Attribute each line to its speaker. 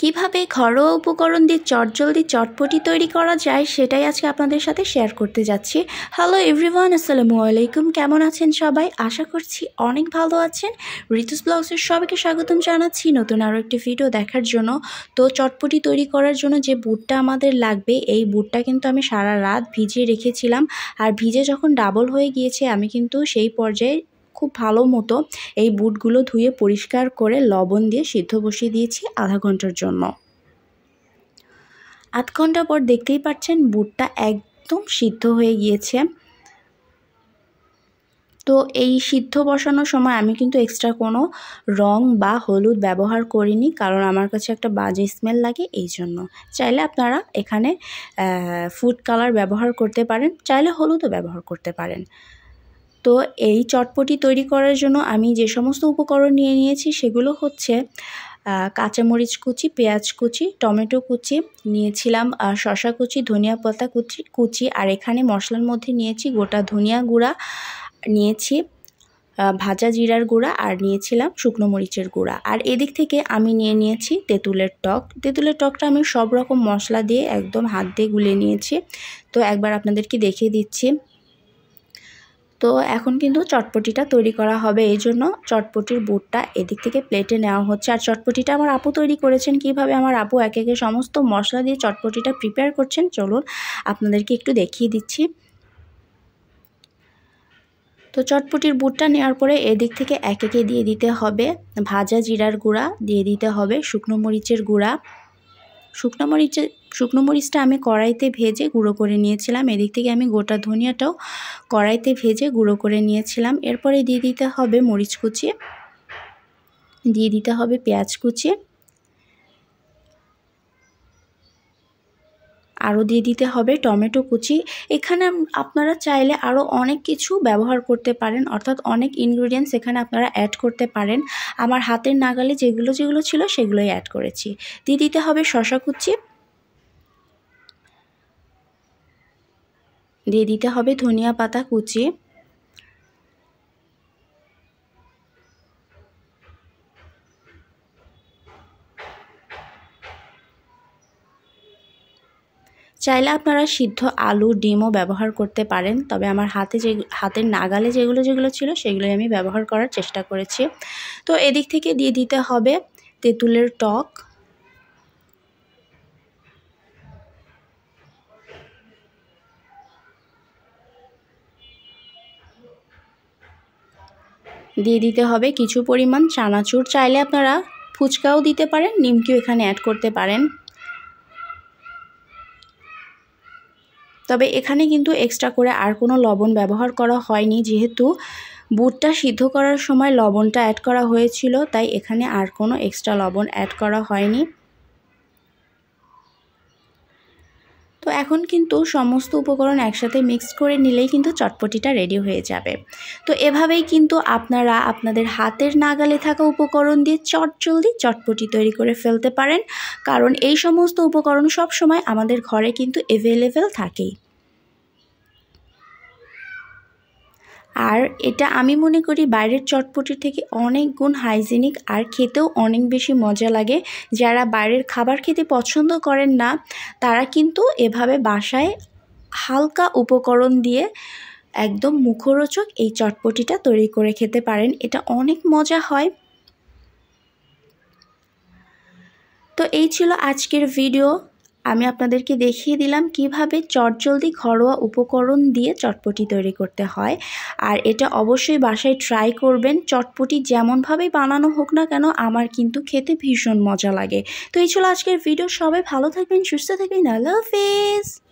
Speaker 1: কিভাবে ঘরোয়া উপকরণ দিয়ে চটজলদি চটপটি তৈরি করা যায় সেটাই আজকে আপনাদের সাথে শেয়ার করতে যাচ্ছি হ্যালো এভরিওয়ান আসসালামু আলাইকুম কেমন আছেন সবাই আশা করছি অনেক ভালো আছেন ঋতুস ব্লগসের সবাইকে স্বাগতম জানাচ্ছি নতুন আরও একটি ভিডিও দেখার জন্য তো চটপটি তৈরি করার জন্য যে বুটটা আমাদের লাগবে এই বুটটা কিন্তু আমি সারা রাত ভিজিয়ে রেখেছিলাম আর ভিজে যখন ডাবল হয়ে গিয়েছে আমি কিন্তু সেই পর্যায়ে খুব ভালো মতো এই বুটগুলো ধুয়ে পরিষ্কার করে লবণ দিয়ে সিদ্ধ বসিয়ে দিয়েছি আধা ঘন্টার জন্য আধ ঘন্টা পর দেখতেই পাচ্ছেন বুটটা একদম সিদ্ধ হয়ে গিয়েছে তো এই সিদ্ধ বসানোর সময় আমি কিন্তু এক্সট্রা কোনো রং বা হলুদ ব্যবহার করিনি কারণ আমার কাছে একটা বাজে স্মেল লাগে এই জন্য চাইলে আপনারা এখানে ফুড কালার ব্যবহার করতে পারেন চাইলে হলুদও ব্যবহার করতে পারেন তো এই চটপটি তৈরি করার জন্য আমি যে সমস্ত উপকরণ নিয়ে নিয়েছি সেগুলো হচ্ছে কাঁচামরিচ কুচি পেঁয়াজ কুচি টমেটো কুচি নিয়েছিলাম শশা কুচি ধনিয়া পাতা কুচি কুচি আর এখানে মশলার মধ্যে নিয়েছি গোটা ধনিয়া গুঁড়া নিয়েছি ভাজা জিরার গুঁড়া আর নিয়েছিলাম শুকনো মরিচের গুঁড়া আর এদিক থেকে আমি নিয়ে নিয়েছি তেঁতুলের টক তেঁতুলের টকটা আমি সব রকম মশলা দিয়ে একদম হাত দিয়ে গুলে নিয়েছি তো একবার আপনাদেরকে দেখিয়ে দিচ্ছি তো এখন কিন্তু চটপটিটা তৈরি করা হবে এই জন্য চটপটির বুটটা এদিক থেকে প্লেটে নেওয়া হচ্ছে আর চটপটিটা আমার আপু তৈরি করেছেন কিভাবে আমার আপু এক একে সমস্ত মশলা দিয়ে চটপটিটা প্রিপেয়ার করছেন চলুন আপনাদেরকে একটু দেখিয়ে দিচ্ছি তো চটপটির বুটটা নেওয়ার পরে এদিক থেকে এক একে দিয়ে দিতে হবে ভাজা জিরার গুঁড়া দিয়ে দিতে হবে শুকনো মরিচের গুঁড়া শুকনো মরিচে শুকনো মরিচটা আমি কড়াইতে ভেজে গুঁড়ো করে নিয়েছিলাম এদিক থেকে আমি গোটা ধনিয়াটাও কড়াইতে ভেজে গুঁড়ো করে নিয়েছিলাম এরপরে দিয়ে দিতে হবে মরিচ কুচিয়ে দিয়ে দিতে হবে পেঁয়াজ কুচিয়ে আরও দিয়ে দিতে হবে টমেটো কুচি এখানে আপনারা চাইলে আরও অনেক কিছু ব্যবহার করতে পারেন অর্থাৎ অনেক ইনগ্রিডিয়েন্টস এখানে আপনারা অ্যাড করতে পারেন আমার হাতের নাগালে যেগুলো যেগুলো ছিল সেগুলোই অ্যাড করেছি দিয়ে দিতে হবে শশা কুচি দিয়ে দিতে হবে ধনিয়া পাতা কুচি চাইলে আপনারা সিদ্ধ আলু ডিমও ব্যবহার করতে পারেন তবে আমার হাতে যে হাতের নাগালে যেগুলো যেগুলো ছিল সেগুলোই আমি ব্যবহার করার চেষ্টা করেছি তো এদিক থেকে দিয়ে দিতে হবে তেঁতুলের টক দিয়ে দিতে হবে কিছু পরিমাণ চানাচুর চাইলে আপনারা ফুচকাও দিতে পারেন নিমকিও এখানে অ্যাড করতে পারেন তবে এখানে কিন্তু এক্সট্রা করে আর কোনো লবণ ব্যবহার করা হয়নি যেহেতু বুটটা সিদ্ধ করার সময় লবণটা অ্যাড করা হয়েছিল তাই এখানে আর কোনো এক্সট্রা লবণ অ্যাড করা হয়নি তো এখন কিন্তু সমস্ত উপকরণ একসাথে মিক্স করে নিলেই কিন্তু চটপটিটা রেডি হয়ে যাবে তো এভাবেই কিন্তু আপনারা আপনাদের হাতের নাগালে থাকা উপকরণ দিয়ে চটজলদি চটপটি তৈরি করে ফেলতে পারেন কারণ এই সমস্ত উপকরণ সব সময় আমাদের ঘরে কিন্তু অ্যাভেলেবেল থাকেই আর এটা আমি মনে করি বাইরের চটপটির থেকে অনেক গুণ হাইজিনিক আর খেতেও অনেক বেশি মজা লাগে যারা বাইরের খাবার খেতে পছন্দ করেন না তারা কিন্তু এভাবে বাসায় হালকা উপকরণ দিয়ে একদম মুখরোচক এই চটপটিটা তৈরি করে খেতে পারেন এটা অনেক মজা হয় তো এই ছিল আজকের ভিডিও আমি আপনাদেরকে দেখিয়ে দিলাম কিভাবে চটজলদি ঘরোয়া উপকরণ দিয়ে চটপটি তৈরি করতে হয় আর এটা অবশ্যই বাসায় ট্রাই করবেন চটপটি যেমনভাবেই বানানো হোক না কেন আমার কিন্তু খেতে ভীষণ মজা লাগে তো এই ছিল আজকের ভিডিও সবাই ভালো থাকবেন সুস্থ থাকবেন আল্লাহ হাফিজ